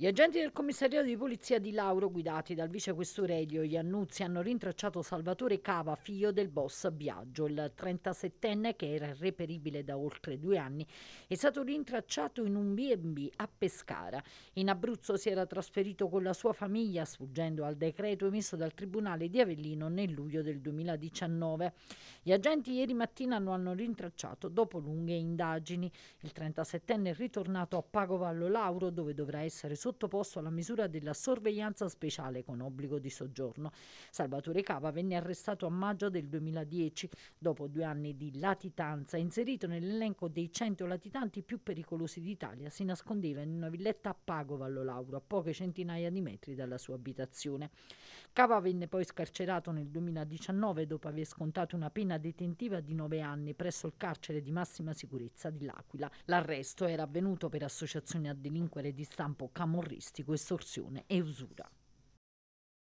Gli agenti del commissariato di polizia di Lauro, guidati dal vicequestore Elio Iannuzzi, hanno rintracciato Salvatore Cava, figlio del boss Biagio. Il 37enne, che era irreperibile da oltre due anni, è stato rintracciato in un B&B a Pescara. In Abruzzo si era trasferito con la sua famiglia, sfuggendo al decreto emesso dal Tribunale di Avellino nel luglio del 2019. Gli agenti ieri mattina lo hanno rintracciato dopo lunghe indagini. Il 37enne è ritornato a Pagovallo Lauro, dove dovrà essere sottoposto sottoposto alla misura della sorveglianza speciale con obbligo di soggiorno. Salvatore Cava venne arrestato a maggio del 2010 dopo due anni di latitanza. Inserito nell'elenco dei 100 latitanti più pericolosi d'Italia, si nascondeva in una villetta a Pago Vallolauro, a poche centinaia di metri dalla sua abitazione. Cava venne poi scarcerato nel 2019 dopo aver scontato una pena detentiva di 9 anni presso il carcere di massima sicurezza di L'Aquila. L'arresto era avvenuto per associazione a delinquere di stampo camorristico camorristico, estorsione e usura.